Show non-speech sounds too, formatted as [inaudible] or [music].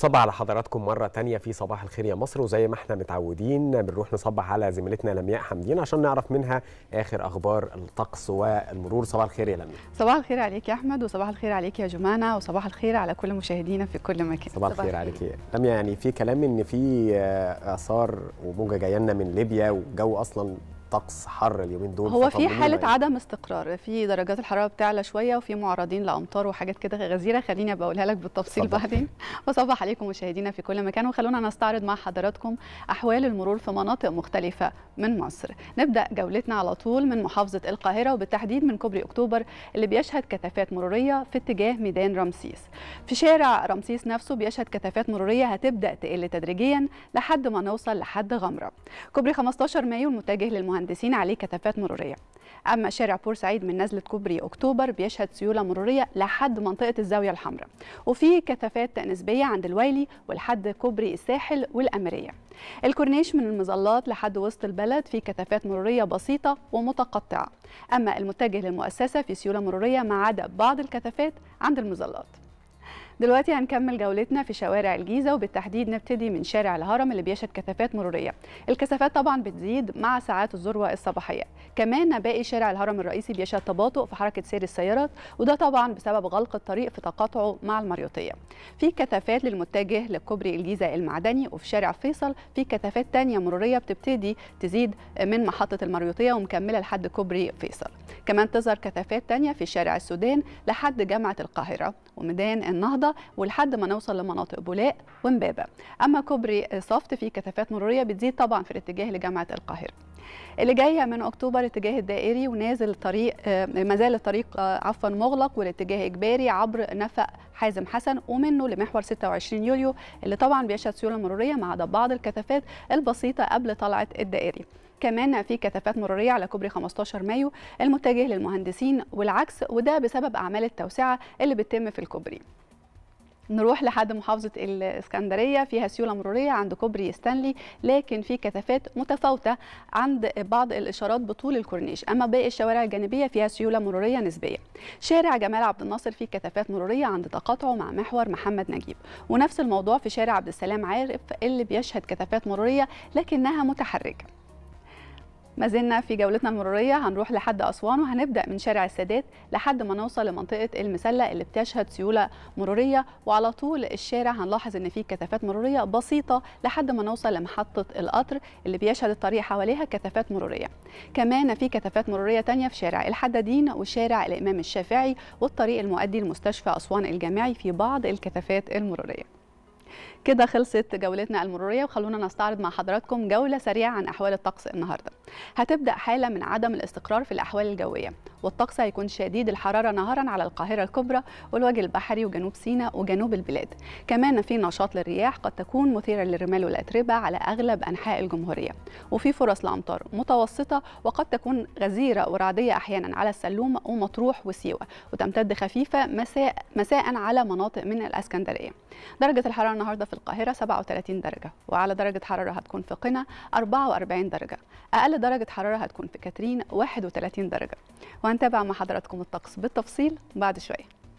صباح على حضراتكم مرة تانية في صباح الخير يا مصر وزي ما احنا متعودين بنروح نصبح على زميلتنا لمياء حمدين عشان نعرف منها آخر أخبار الطقس والمرور صباح الخير يا لمياء صباح الخير عليك يا أحمد وصباح الخير عليك يا جمانة وصباح الخير على كل مشاهدينا في كل مكان صباح, صباح الخير عليك يا لمياء يعني في كلام إن في آثار وموجة جاية لنا من ليبيا وجو أصلا الطقس حر اليومين دول هو في حاله يعني. عدم استقرار في درجات الحراره بتعلى شويه وفي معرضين لامطار وحاجات كده غزيره خليني بقولها لك بالتفصيل صبح. بعدين [laughs] وصباح عليكم مشاهدينا في كل مكان وخلونا نستعرض مع حضراتكم احوال المرور في مناطق مختلفه من مصر نبدأ جولتنا على طول من محافظة القاهرة وبالتحديد من كوبري أكتوبر اللي بيشهد كثافات مرورية في اتجاه ميدان رمسيس في شارع رمسيس نفسه بيشهد كثافات مرورية هتبدأ تقل تدريجيا لحد ما نوصل لحد غمرة كوبري 15 مايو المتجه للمهندسين عليه كثافات مرورية أما شارع بورسعيد من نزلة كوبري أكتوبر بيشهد سيولة مرورية لحد منطقة الزاوية الحمراء وفي كثافات نسبية عند الويلي ولحد كوبري الساحل والأمرية الكورنيش من المظلات لحد وسط البلد في كثافات مرورية بسيطة ومتقطعة أما المتجه للمؤسسة في سيولة مرورية ما عدا بعض الكثافات عند المظلات دلوقتي هنكمل جولتنا في شوارع الجيزه وبالتحديد نبتدي من شارع الهرم اللي بيشهد كثافات مروريه الكثافات طبعا بتزيد مع ساعات الذروه الصباحيه كمان باقي شارع الهرم الرئيسي بيشهد تباطؤ في حركه سير السيارات وده طبعا بسبب غلق الطريق في تقاطعه مع المريوطيه في كثافات للمتجه لكوبري الجيزه المعدني وفي شارع فيصل في كثافات تانية مروريه بتبتدي تزيد من محطه المريوطيه ومكمله لحد كوبري فيصل كمان تظهر كثافات تانية في شارع السودان لحد جامعه القاهره وميدان النهضه النهارده ولحد ما نوصل لمناطق بولاق ومبابه اما كوبري صفت فيه كثافات مروريه بتزيد طبعا في الاتجاه لجامعه القاهره اللي جايه من اكتوبر اتجاه الدائري ونازل طريق آه، مازال الطريق آه، عفوا مغلق والاتجاه اجباري عبر نفق حازم حسن ومنه لمحور 26 يوليو اللي طبعا بيشهد سيوله مروريه ما عدا بعض الكثافات البسيطه قبل طلعه الدائري كمان في كثافات مروريه على كوبري 15 مايو المتجه للمهندسين والعكس وده بسبب اعمال التوسعه اللي بتتم في الكوبري نروح لحد محافظه الاسكندريه فيها سيوله مروريه عند كوبري ستانلي لكن في كثافات متفاوته عند بعض الاشارات بطول الكورنيش اما باقي الشوارع الجانبيه فيها سيوله مروريه نسبيه شارع جمال عبد الناصر فيه كثافات مروريه عند تقاطعه مع محور محمد نجيب ونفس الموضوع في شارع عبد السلام عارف اللي بيشهد كثافات مروريه لكنها متحركه ما زلنا في جولتنا المرورية هنروح لحد أسوان وهنبدأ من شارع السادات لحد ما نوصل لمنطقة المسلة اللي بتشهد سيولة مرورية وعلى طول الشارع هنلاحظ إن في كثافات مرورية بسيطة لحد ما نوصل لمحطة القطر اللي بيشهد الطريق حواليها كثافات مرورية كمان في كثافات مرورية تانية في شارع الحدادين وشارع الإمام الشافعي والطريق المؤدي لمستشفى أسوان الجامعي في بعض الكثافات المرورية كده خلصت جولتنا المروريه وخلونا نستعرض مع حضراتكم جوله سريعه عن احوال الطقس النهارده هتبدا حاله من عدم الاستقرار في الاحوال الجويه والطقس هيكون شديد الحرارة نهارا على القاهرة الكبرى والوجه البحري وجنوب سيناء وجنوب البلاد كمان في نشاط للرياح قد تكون مثيرة للرمال والأتربة على أغلب أنحاء الجمهورية وفي فرص لأمطار متوسطة وقد تكون غزيرة ورعدية أحيانا على السلوم ومطروح وسيوة وتمتد خفيفة مساء, مساء على مناطق من الأسكندرية درجة الحرارة النهاردة في القاهرة 37 درجة وعلى درجة حرارة هتكون في قنا 44 درجة أقل درجة حرارة هتكون في كاترين 31 درجة وهنتابع مع حضراتكم الطقس بالتفصيل بعد شويه